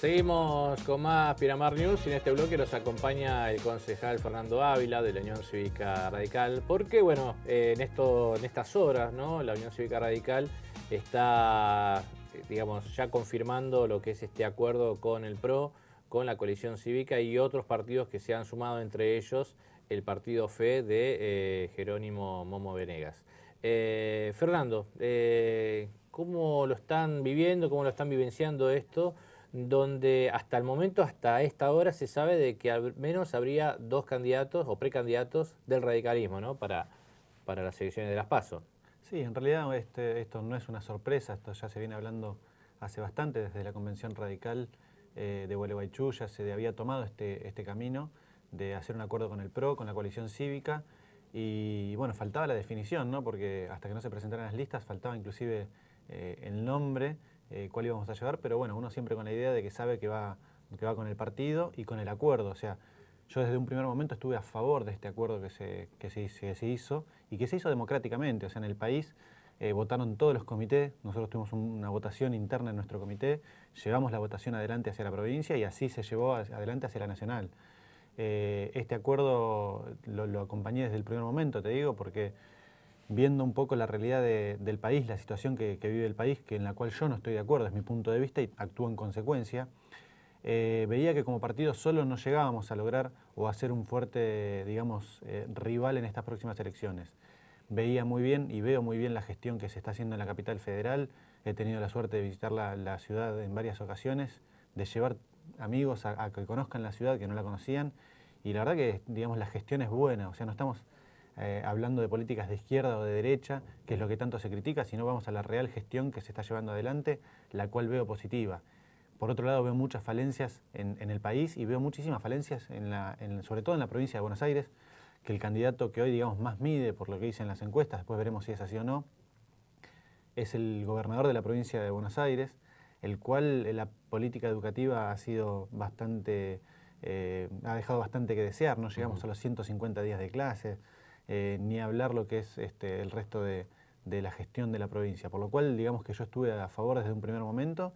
Seguimos con más Piramar News y en este bloque nos acompaña el concejal Fernando Ávila de la Unión Cívica Radical, porque bueno, eh, en, estas horas ¿no? la Unión Cívica Radical está, eh, digamos, ya confirmando lo que es este acuerdo con el PRO, con la coalición cívica y otros partidos que se han sumado, entre ellos el partido FE de eh, Jerónimo Momo Venegas. Fernando, ¿cómo lo están viviendo, cómo lo están vivenciando esto? donde hasta el momento, hasta esta hora, se sabe de que al menos habría dos candidatos o precandidatos del radicalismo para, las elecciones de las PASO. Sí, en realidad este, esto no es una sorpresa, esto ya se viene hablando hace bastante desde la Convención Radical eh, de Gualeguaychú, ya se había tomado este, este, camino de hacer un acuerdo con el PRO, con la coalición cívica, y bueno, faltaba la definición, ¿no? porque hasta que no se presentaran las listas faltaba inclusive eh, el nombre eh, cuál íbamos a llevar, pero bueno, uno siempre con la idea de que sabe que va, que va con el partido y con el acuerdo. O sea, yo desde un primer momento estuve a favor de este acuerdo que se, se, hizo y que se hizo democráticamente. O sea, en el país eh, votaron todos los comités, nosotros tuvimos una votación interna en nuestro comité, llevamos la votación adelante hacia la provincia y así se llevó adelante hacia la nacional. Eh, este acuerdo lo, acompañé desde el primer momento, te digo, porque viendo un poco la realidad del país, la situación que, vive el país, que en la cual yo no estoy de acuerdo, es mi punto de vista y actúo en consecuencia, eh, veía que como partido solo no llegábamos a lograr o a ser un fuerte, digamos, eh, rival en estas próximas elecciones. Veía muy bien y veo muy bien la gestión que se está haciendo en la capital federal. He tenido la suerte de visitar la, ciudad en varias ocasiones, de llevar amigos a que conozcan la ciudad que no la conocían. Y la verdad que, digamos, la gestión es buena, o sea, no estamos eh, hablando de políticas de izquierda o de derecha, que es lo que tanto se critica, sino vamos a la real gestión que se está llevando adelante, la cual veo positiva. Por otro lado, veo muchas falencias en, el país y veo muchísimas falencias, sobre todo en la provincia de Buenos Aires, que el candidato que hoy, digamos, más mide por lo que dicen las encuestas, después veremos si es así o no, es el gobernador de la provincia de Buenos Aires, el cual eh, la política educativa ha sido bastante, eh, ha dejado bastante que desear, no llegamos a los 150 días de clases, eh, ni hablar lo que es este, el resto de, la gestión de la provincia. Por lo cual, digamos que yo estuve a favor desde un primer momento.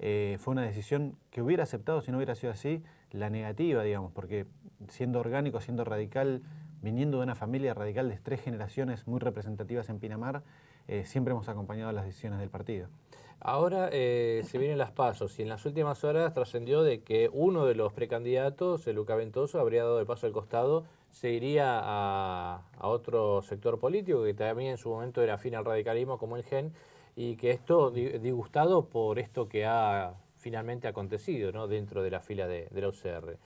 Eh, fue una decisión que hubiera aceptado si no hubiera sido así, la negativa, digamos, porque siendo orgánico, siendo radical, viniendo de una familia radical de tres generaciones muy representativas en Pinamar, eh, siempre hemos acompañado las decisiones del partido. Ahora eh, se vienen las pasos y en las últimas horas trascendió de que uno de los precandidatos, el Luca Ventoso, habría dado el paso al costado, se iría a, otro sector político que también en su momento era afín al radicalismo como el GEN y que esto disgustado por esto que ha finalmente acontecido dentro de la fila de, la UCR.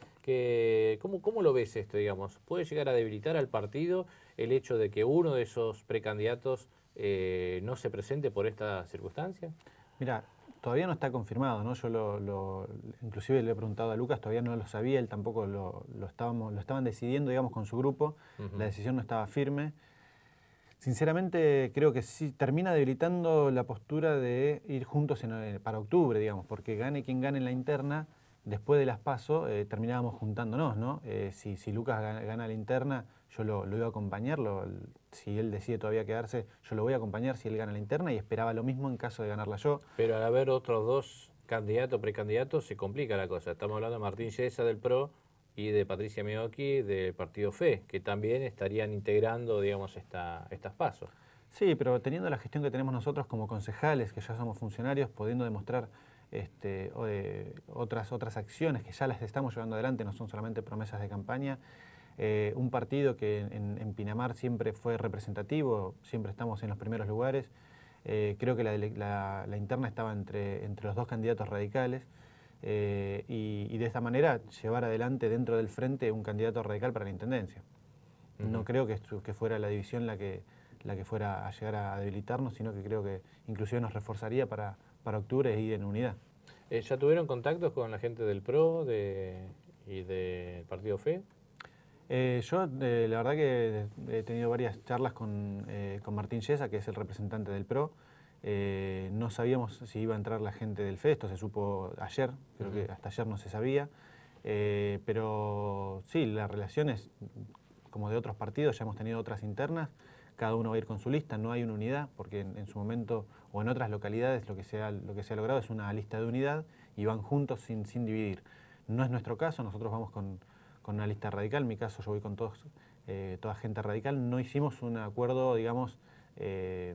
¿cómo, lo ves esto, digamos? ¿Puede llegar a debilitar al partido el hecho de que uno de esos precandidatos eh, no se presente por esta circunstancia? Mira, todavía no está confirmado, ¿no? Yo lo, inclusive le he preguntado a Lucas, todavía no lo sabía, él tampoco lo, lo estábamos, lo estaban decidiendo, digamos, con su grupo, la decisión no estaba firme. Sinceramente creo que sí, termina debilitando la postura de ir juntos eh, para octubre, digamos, porque gane quien gane en la interna, después de las pasos eh, terminábamos juntándonos, ¿no? Eh, si, Lucas gana, la interna, yo lo, iba a acompañar, si él decide todavía quedarse, yo lo voy a acompañar si él gana la interna y esperaba lo mismo en caso de ganarla yo. Pero al haber otros dos candidatos, precandidatos, se complica la cosa. Estamos hablando de Martín Yesa del PRO y de Patricia Miocchi del Partido FE, que también estarían integrando, digamos, esta, estas pasos. Sí, pero teniendo la gestión que tenemos nosotros como concejales, que ya somos funcionarios, pudiendo demostrar este, eh, otras, otras acciones que ya las estamos llevando adelante, no son solamente promesas de campaña, eh, un partido que en, Pinamar siempre fue representativo, siempre estamos en los primeros lugares. Eh, creo que la, interna estaba entre, entre los dos candidatos radicales eh, y, de esta manera llevar adelante dentro del frente un candidato radical para la Intendencia. No creo que, fuera la división la que, la que fuera a llegar a debilitarnos, sino que creo que inclusive nos reforzaría para, octubre ir en unidad. ¿Ya tuvieron contactos con la gente del PRO y del Partido FE? Eh, yo, eh, la verdad que he tenido varias charlas con, eh, Martín Yesa, que es el representante del PRO. no sabíamos si iba a entrar la gente del FE, esto se supo ayer, creo que hasta ayer no se sabía. pero sí, las relaciones, como de otros partidos, ya hemos tenido otras internas, cada uno va a ir con su lista, no hay una unidad, porque en, su momento o en otras localidades lo que, se ha, lo que se ha logrado es una lista de unidad y van juntos sin dividir. No es nuestro caso, nosotros vamos con con una lista radical, en mi caso yo voy con todos, eh, toda gente radical, no hicimos un acuerdo, digamos, eh,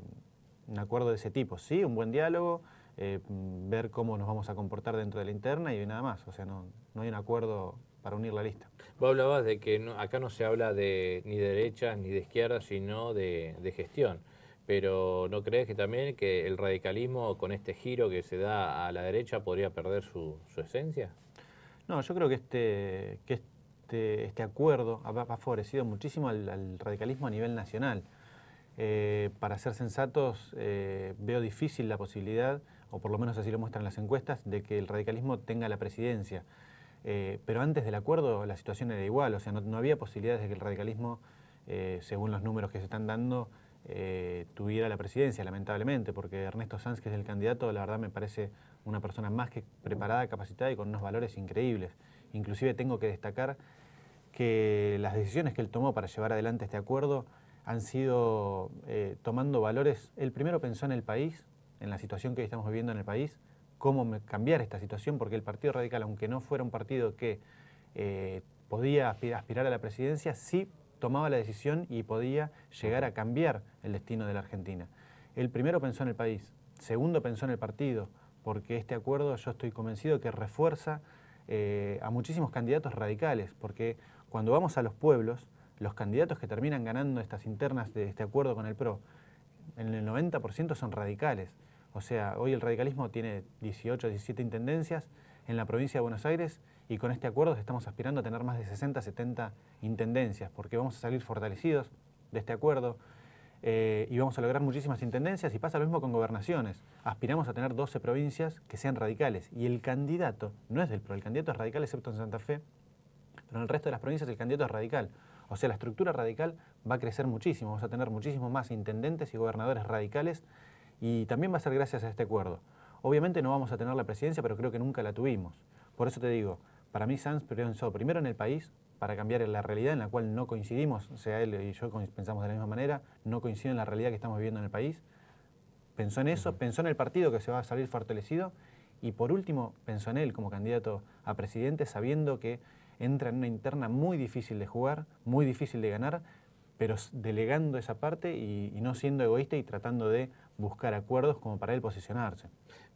un acuerdo de ese tipo. Sí, un buen diálogo, eh, ver cómo nos vamos a comportar dentro de la interna y nada más. O sea, no, no hay un acuerdo para unir la lista. Vos hablabas de que acá no se habla de ni de derecha ni de izquierda, sino de, gestión. Pero ¿no crees que también que el radicalismo con este giro que se da a la derecha podría perder su, esencia? No, yo creo que este, que este este, este, acuerdo ha, favorecido muchísimo al, radicalismo a nivel nacional. Eh, para ser sensatos, eh, veo difícil la posibilidad, o por lo menos así lo muestran las encuestas, de que el radicalismo tenga la presidencia. Eh, pero antes del acuerdo la situación era igual, o sea, no, había posibilidades de que el radicalismo, según los números que se están dando, tuviera la presidencia, lamentablemente, porque Ernesto Sanz, que es el candidato, la verdad me parece una persona más que preparada, capacitada y con unos valores increíbles. Inclusive tengo que destacar que las decisiones que él tomó para llevar adelante este acuerdo han sido eh, tomando valores. El primero pensó en el país, en la situación que estamos viviendo en el país, cómo cambiar esta situación, porque el Partido Radical, aunque no fuera un partido que eh, podía aspirar a la presidencia, sí tomaba la decisión y podía llegar a cambiar el destino de la Argentina. El primero pensó en el país, segundo pensó en el partido, porque este acuerdo yo estoy convencido que refuerza eh, a muchísimos candidatos radicales, porque cuando vamos a los pueblos, los candidatos que terminan ganando estas internas de este acuerdo con el PRO, en el 90% son radicales. O sea, hoy el radicalismo tiene 18, 17 intendencias en la provincia de Buenos Aires y con este acuerdo estamos aspirando a tener más de 60, 70 intendencias, porque vamos a salir fortalecidos de este acuerdo eh, y vamos a lograr muchísimas intendencias y pasa lo mismo con gobernaciones. Aspiramos a tener 12 provincias que sean radicales y el candidato no es del PRO, el candidato es radical excepto en Santa Fe, pero en el resto de las provincias el candidato es radical. O sea, la estructura radical va a crecer muchísimo. Vamos a tener muchísimos más intendentes y gobernadores radicales y también va a ser gracias a este acuerdo. Obviamente no vamos a tener la presidencia, pero creo que nunca la tuvimos. Por eso te digo, para mí Sanz pensó primero en el país, para cambiar la realidad en la cual no coincidimos, o sea, él y yo pensamos de la misma manera, no coincido en la realidad que estamos viviendo en el país. Pensó en eso, pensó en el partido que se va a salir fortalecido y por último pensó en él como candidato a presidente, sabiendo que entra en una interna muy difícil de jugar, muy difícil de ganar, pero delegando esa parte y, no siendo egoísta y tratando de buscar acuerdos como para él posicionarse.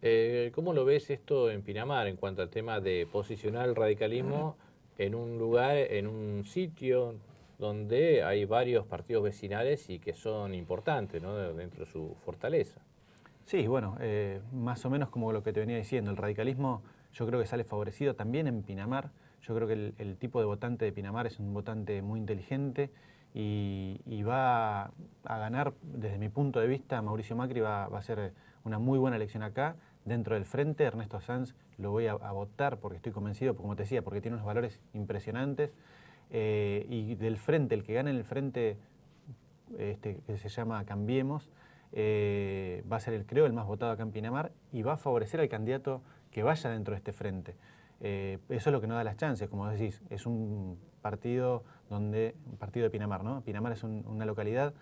Eh, ¿Cómo lo ves esto en Pinamar en cuanto al tema de posicionar el radicalismo en un lugar, en un sitio donde hay varios partidos vecinales y que son importantes dentro de su fortaleza? Sí, bueno, eh, más o menos como lo que te venía diciendo, el radicalismo yo creo que sale favorecido también en Pinamar yo creo que el, tipo de votante de Pinamar es un votante muy inteligente y, va a, ganar, desde mi punto de vista, Mauricio Macri va, a ser una muy buena elección acá. Dentro del frente, Ernesto Sanz lo voy a, votar porque estoy convencido, como te decía, porque tiene unos valores impresionantes. Eh, y del frente, el que gane en el frente este, que se llama Cambiemos, eh, va a ser el creo el más votado acá en Pinamar y va a favorecer al candidato que vaya dentro de este frente. Eh, eso es lo que no da las chances, como decís, es un partido donde, un partido de Pinamar, ¿no? Pinamar es una localidad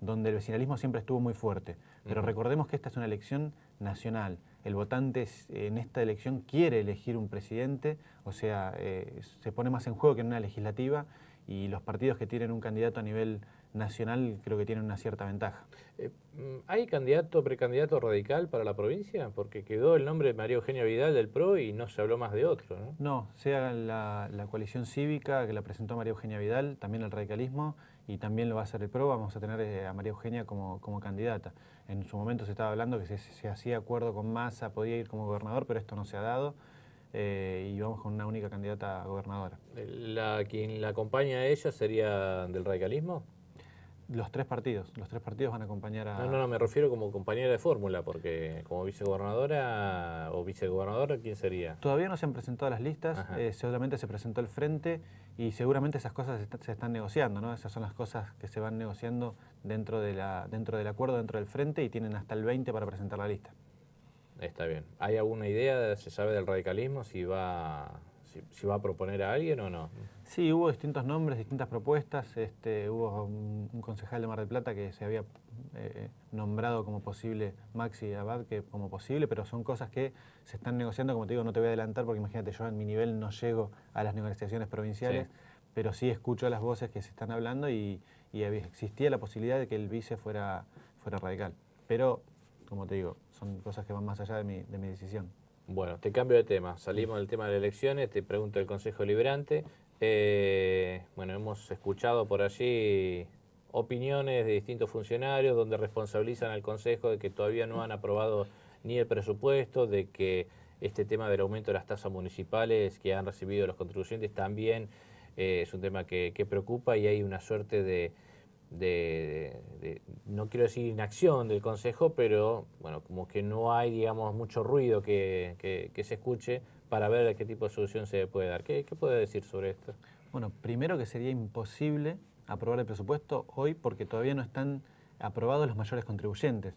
donde el vecinalismo siempre estuvo muy fuerte. Pero recordemos que esta es una elección nacional. El votante en esta elección quiere elegir un presidente, o sea, eh, se pone más en juego que en una legislativa y los partidos que tienen un candidato a nivel Nacional creo que tiene una cierta ventaja. Eh, mm, ¿Hay candidato, precandidato radical para la provincia? Porque quedó el nombre de María Eugenia Vidal del PRO y no se habló más de otro. No, no sea la, coalición cívica que la presentó María Eugenia Vidal, también el radicalismo y también lo va a hacer el PRO, vamos a tener eh, a María Eugenia como, candidata. En su momento se estaba hablando que se, se hacía acuerdo con Massa, podía ir como gobernador, pero esto no se ha dado. Eh, y vamos con una única candidata a gobernadora. La, ¿Quien la acompaña a ella sería del radicalismo? Los tres partidos, los tres partidos van a acompañar a... No, no, no, me refiero como compañera de fórmula, porque como vicegobernadora o vicegobernador, ¿quién sería? Todavía no se han presentado las listas, eh, seguramente se presentó el frente y seguramente esas cosas se, están negociando, ¿no? Esas son las cosas que se van negociando dentro, de la, dentro del acuerdo, dentro del frente y tienen hasta el 20 para presentar la lista. Está bien. ¿Hay alguna idea, se sabe del radicalismo, si va si, va a proponer a alguien o no. Sí, hubo distintos nombres, distintas propuestas. Este, hubo un, concejal de Mar del Plata que se había eh, nombrado como posible Maxi Abad, que como posible, pero son cosas que se están negociando. Como te digo, no te voy a adelantar porque imagínate, yo en mi nivel no llego a las negociaciones provinciales. Pero sí escucho las voces que se están hablando y, y existía la posibilidad de que el vice fuera, fuera radical. Pero, como te digo, son cosas que van más allá de mi, de mi decisión. Bueno, te cambio de tema. Salimos del tema de las elecciones, te pregunto el Consejo Liberante. Eh, bueno, hemos escuchado por allí opiniones de distintos funcionarios donde responsabilizan al Consejo de que todavía no han aprobado ni el presupuesto, de que este tema del aumento de las tasas municipales que han recibido los contribuyentes también eh, es un tema que preocupa y hay una suerte de de, no quiero decir inacción del Consejo, pero bueno, como que no hay, digamos, mucho ruido que, se escuche para ver qué tipo de solución se puede dar. ¿Qué, puede decir sobre esto? Bueno, primero que sería imposible aprobar el presupuesto hoy porque todavía no están aprobados los mayores contribuyentes.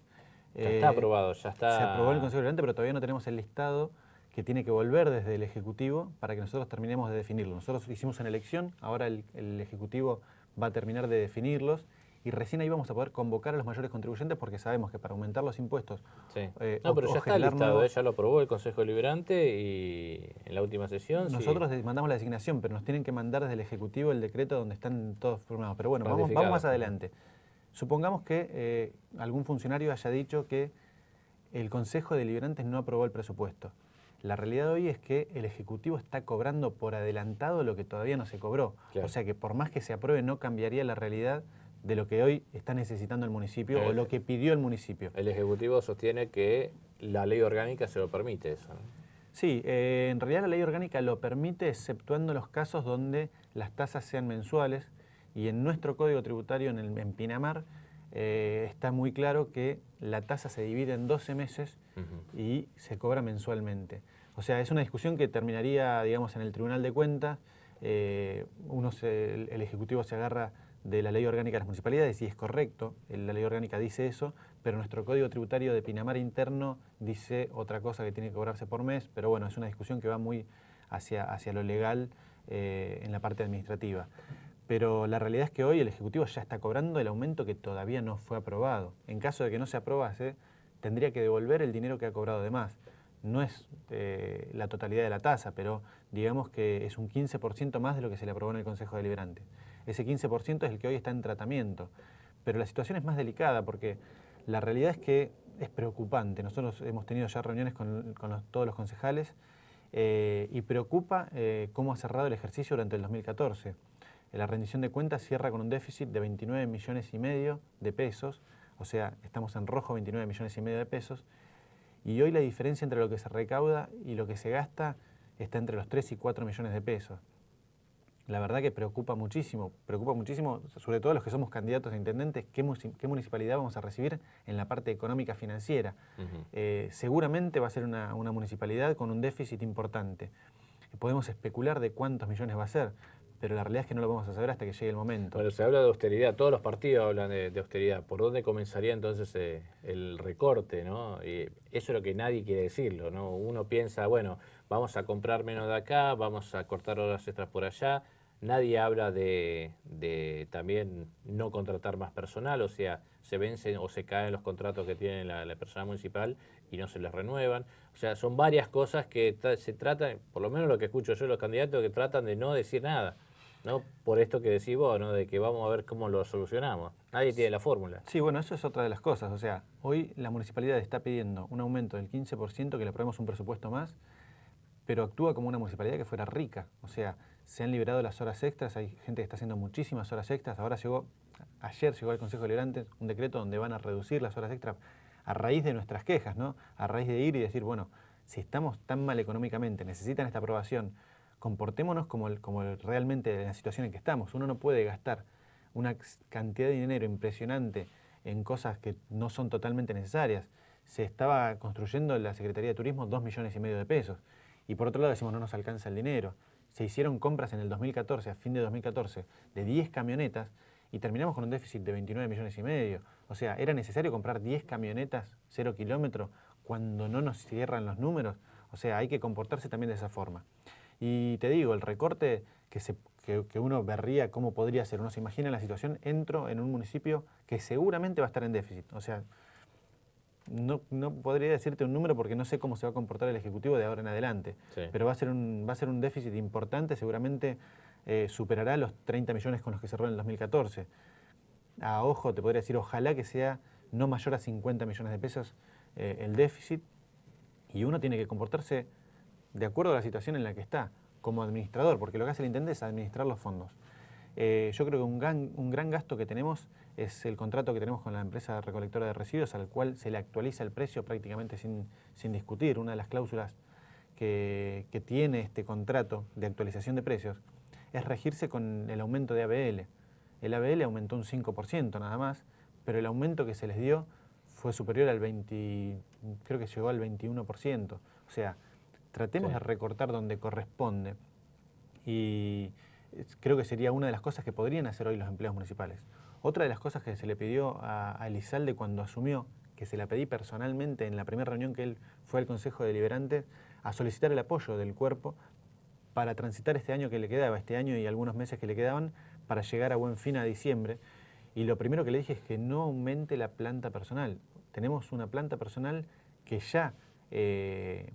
Ya está eh, aprobado, ya está. Se aprobó el Consejo pero todavía no tenemos el listado que tiene que volver desde el Ejecutivo para que nosotros terminemos de definirlo. Nosotros hicimos una elección, ahora el, el Ejecutivo va a terminar de definirlos y recién ahí vamos a poder convocar a los mayores contribuyentes porque sabemos que para aumentar los impuestos. Sí. Eh, no, pero ya está listado, ¿eh? ya lo aprobó el Consejo Deliberante y en la última sesión. Nosotros mandamos la designación, pero nos tienen que mandar desde el Ejecutivo el decreto donde están todos formados. Pero bueno, vamos, vamos, más adelante. Supongamos que eh, algún funcionario haya dicho que el Consejo Deliberante no aprobó el presupuesto. La realidad hoy es que el Ejecutivo está cobrando por adelantado lo que todavía no se cobró. O sea que por más que se apruebe no cambiaría la realidad de lo que hoy está necesitando el municipio o lo que pidió el municipio. El Ejecutivo sostiene que la ley orgánica se lo permite eso. Sí, eh, en realidad la ley orgánica lo permite exceptuando los casos donde las tasas sean mensuales y en nuestro código tributario en, el, Pinamar eh, está muy claro que la tasa se divide en 12 meses y se cobra mensualmente. O sea, es una discusión que terminaría, digamos, en el Tribunal de Cuentas. Eh, el, Ejecutivo se agarra de la ley orgánica de las municipalidades y es correcto, eh, la ley orgánica dice eso, pero nuestro código tributario de Pinamar interno dice otra cosa que tiene que cobrarse por mes, pero bueno, es una discusión que va muy hacia, hacia lo legal eh, en la parte administrativa. Pero la realidad es que hoy el Ejecutivo ya está cobrando el aumento que todavía no fue aprobado. En caso de que no se aprobase, tendría que devolver el dinero que ha cobrado de más no es eh, la totalidad de la tasa, pero digamos que es un 15% más de lo que se le aprobó en el Consejo Deliberante. Ese 15% es el que hoy está en tratamiento. Pero la situación es más delicada porque la realidad es que es preocupante. Nosotros hemos tenido ya reuniones con, todos los concejales eh, y preocupa eh, cómo ha cerrado el ejercicio durante el 2014. La rendición de cuentas cierra con un déficit de 29 millones y medio de pesos, o sea, estamos en rojo 29 millones y medio de pesos, y hoy la diferencia entre lo que se recauda y lo que se gasta está entre los 3 y 4 millones de pesos. La verdad que preocupa muchísimo, preocupa muchísimo, sobre todo los que somos candidatos a intendentes, qué, municipalidad vamos a recibir en la parte económica financiera. Eh, seguramente va a ser una, una municipalidad con un déficit importante. Podemos especular de cuántos millones va a ser, pero la realidad es que no lo vamos a saber hasta que llegue el momento. Bueno, se habla de austeridad, todos los partidos hablan de, austeridad. ¿Por dónde comenzaría entonces eh, el recorte? ¿no? Y eso es lo que nadie quiere decirlo. ¿no? Uno piensa, bueno, vamos a comprar menos de acá, vamos a cortar horas extras por allá. Nadie habla de, también no contratar más personal, o sea, se vencen o se caen los contratos que tiene la, persona municipal y no se les renuevan. O sea, son varias cosas que se tratan, por lo menos lo que escucho yo de los candidatos, que tratan de no decir nada. ¿no? Por esto que decís vos, ¿no? De que vamos a ver cómo lo solucionamos. Nadie tiene la fórmula. Sí, bueno, eso es otra de las cosas. O sea, hoy la municipalidad está pidiendo un aumento del 15%, que le aprobemos un presupuesto más, pero actúa como una municipalidad que fuera rica. O sea, se han liberado las horas extras, hay gente que está haciendo muchísimas horas extras. Ahora llegó, ayer llegó al Consejo Liberante un decreto donde van a reducir las horas extras a raíz de nuestras quejas, ¿no? A raíz de ir y decir, bueno, si estamos tan mal económicamente, necesitan esta aprobación, comportémonos como, realmente en la situación en que estamos. Uno no puede gastar una cantidad de dinero impresionante en cosas que no son totalmente necesarias. Se estaba construyendo en la Secretaría de Turismo dos millones y medio de pesos. Y por otro lado decimos, no nos alcanza el dinero. Se hicieron compras en el 2014, a fin de 2014, de 10 camionetas y terminamos con un déficit de 29 millones y medio. O sea, ¿era necesario comprar 10 camionetas 0 kilómetro cuando no nos cierran los números? O sea, hay que comportarse también de esa forma. Y te digo, el recorte que, se, uno verría cómo podría ser, uno se imagina la situación, entro en un municipio que seguramente va a estar en déficit. O sea, no, podría decirte un número porque no sé cómo se va a comportar el Ejecutivo de ahora en adelante, pero va a, ser un, va a ser un déficit importante, seguramente eh, superará los 30 millones con los que cerró en el 2014. A ojo, te podría decir, ojalá que sea no mayor a 50 millones de pesos eh, el déficit, y uno tiene que comportarse de acuerdo a la situación en la que está, como administrador, porque lo que hace el intendente es administrar los fondos. Eh, yo creo que un gran, un gran gasto que tenemos es el contrato que tenemos con la empresa recolectora de residuos, al cual se le actualiza el precio prácticamente sin, discutir. Una de las cláusulas que, que, tiene este contrato de actualización de precios es regirse con el aumento de ABL. El ABL aumentó un 5% nada más, pero el aumento que se les dio fue superior al 20, creo que llegó al 21%. O sea, Tratemos de recortar donde corresponde. Y creo que sería una de las cosas que podrían hacer hoy los empleados municipales. Otra de las cosas que se le pidió a, Elizalde cuando asumió, que se la pedí personalmente en la primera reunión que él fue al Consejo Deliberante, a solicitar el apoyo del cuerpo para transitar este año que le quedaba, este año y algunos meses que le quedaban, para llegar a buen fin a diciembre. Y lo primero que le dije es que no aumente la planta personal. Tenemos una planta personal que ya eh,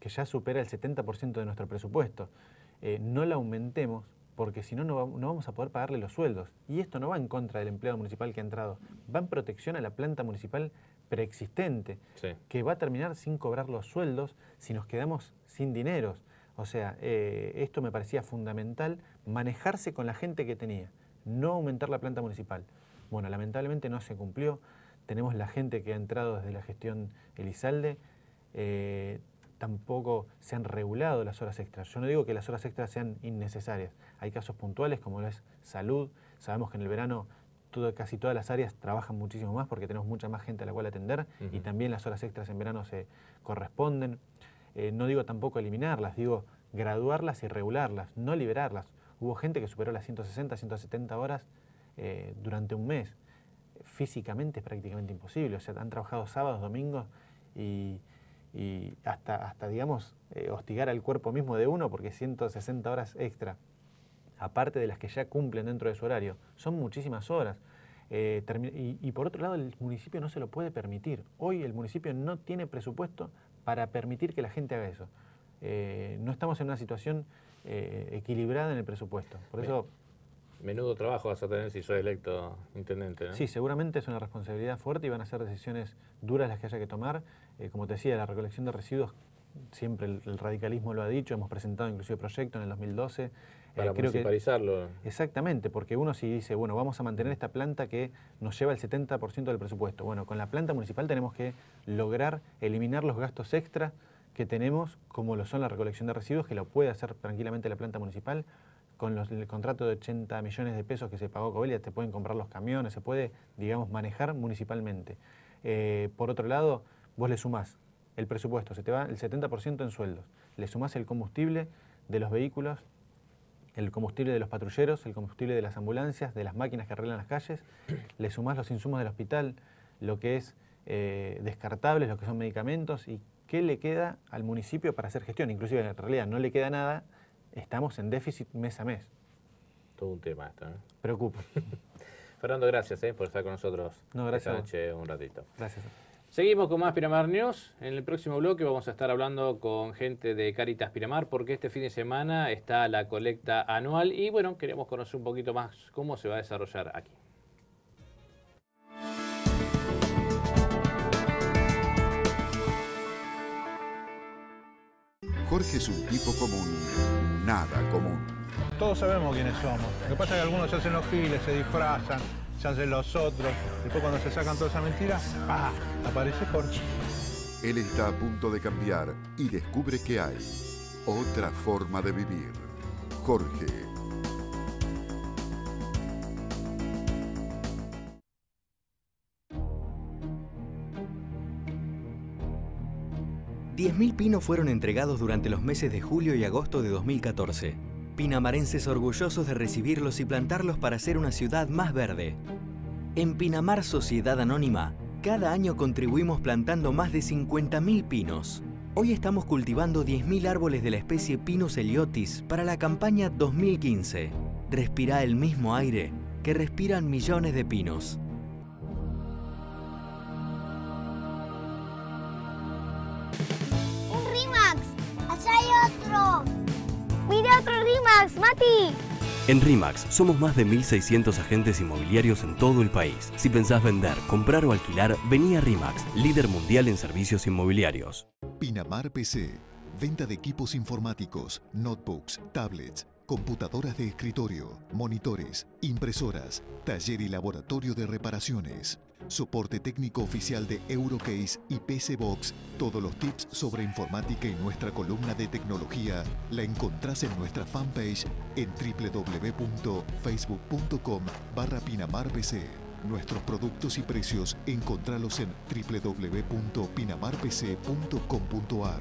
que ya supera el 70% de nuestro presupuesto, eh, no la aumentemos porque si no, no, vamos a poder pagarle los sueldos. Y esto no va en contra del empleado municipal que ha entrado, va en protección a la planta municipal preexistente, que va a terminar sin cobrar los sueldos si nos quedamos sin dineros. O sea, eh, esto me parecía fundamental, manejarse con la gente que tenía, no aumentar la planta municipal. Bueno, lamentablemente no se cumplió, tenemos la gente que ha entrado desde la gestión Elizalde, eh, tampoco se han regulado las horas extras. Yo no digo que las horas extras sean innecesarias. Hay casos puntuales como lo es salud. Sabemos que en el verano casi todas las áreas trabajan muchísimo más porque tenemos mucha más gente a la cual atender y también las horas extras en verano se corresponden. Eh, no digo tampoco eliminarlas, digo graduarlas y regularlas, no liberarlas. Hubo gente que superó las 160, 170 horas eh, durante un mes. Físicamente es prácticamente imposible. O sea, han trabajado sábados, domingos y y hasta, hasta digamos, eh, hostigar al cuerpo mismo de uno, porque 160 horas extra, aparte de las que ya cumplen dentro de su horario, son muchísimas horas. Eh, y, por otro lado, el municipio no se lo puede permitir. Hoy el municipio no tiene presupuesto para permitir que la gente haga eso. Eh, no estamos en una situación equilibrada en el presupuesto. Por eso Menudo trabajo vas a tener si soy electo intendente. Sí, seguramente es una responsabilidad fuerte y van a ser decisiones duras las que haya que tomar. Eh, como te decía, la recolección de residuos, siempre el, radicalismo lo ha dicho, hemos presentado inclusive proyectos en el 2012. Eh, Para municipalizarlo. exactamente, porque uno si dice, bueno, vamos a mantener esta planta que nos lleva el 70% del presupuesto. Bueno, con la planta municipal tenemos que lograr eliminar los gastos extra que tenemos, como lo son la recolección de residuos, que lo puede hacer tranquilamente la planta municipal, con el contrato de 80 millones de pesos que se pagó Covelia, te pueden comprar los camiones, se puede, digamos, manejar municipalmente. Eh, por otro lado, vos le sumás el presupuesto, se te va el 70% en sueldos, le sumás el combustible de los vehículos, el combustible de los patrulleros, el combustible de las ambulancias, de las máquinas que arreglan las calles, le sumás los insumos del hospital, lo que es eh, descartables, lo que son medicamentos y qué le queda al municipio para hacer gestión. Inclusive en realidad no le queda nada estamos en déficit mes a mes. Todo un tema esto, ¿eh? Preocupa. Fernando, gracias ¿eh? por estar con nosotros no, esta noche un ratito. Gracias. Seguimos con más Piramar News. En el próximo bloque vamos a estar hablando con gente de Caritas Piramar porque este fin de semana está la colecta anual y bueno, queremos conocer un poquito más cómo se va a desarrollar aquí. Jorge es un tipo común, nada común. Todos sabemos quiénes somos. Lo que pasa es que algunos se hacen los files, se disfrazan, se hacen los otros. Después cuando se sacan toda esa mentira, ¡pah! aparece Jorge. Él está a punto de cambiar y descubre que hay otra forma de vivir. Jorge 10.000 pinos fueron entregados durante los meses de julio y agosto de 2014. Pinamarenses orgullosos de recibirlos y plantarlos para hacer una ciudad más verde. En Pinamar Sociedad Anónima, cada año contribuimos plantando más de 50.000 pinos. Hoy estamos cultivando 10.000 árboles de la especie Pinus heliotis para la campaña 2015. Respira el mismo aire que respiran millones de pinos. Mati. En RIMAX somos más de 1.600 agentes inmobiliarios en todo el país. Si pensás vender, comprar o alquilar, vení a RIMAX, líder mundial en servicios inmobiliarios. Pinamar PC, venta de equipos informáticos, notebooks, tablets, computadoras de escritorio, monitores, impresoras, taller y laboratorio de reparaciones soporte técnico oficial de Eurocase y PC Box. Todos los tips sobre informática y nuestra columna de tecnología la encontrás en nuestra fanpage en www.facebook.com barra pinamarpc. Nuestros productos y precios encontralos en www.pinamarpc.com.ar.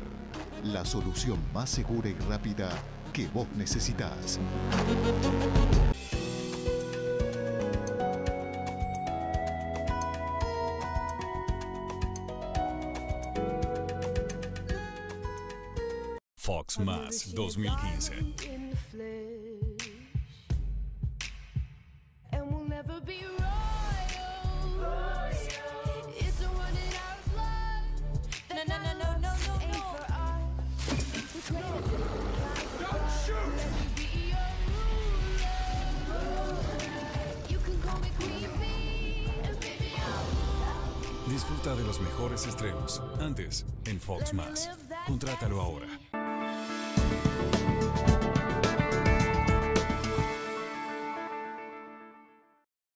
La solución más segura y rápida que vos necesitas. Fox Más 2015. Disfruta de los mejores estrenos. Antes, en Fox Más. Contrátalo ahora.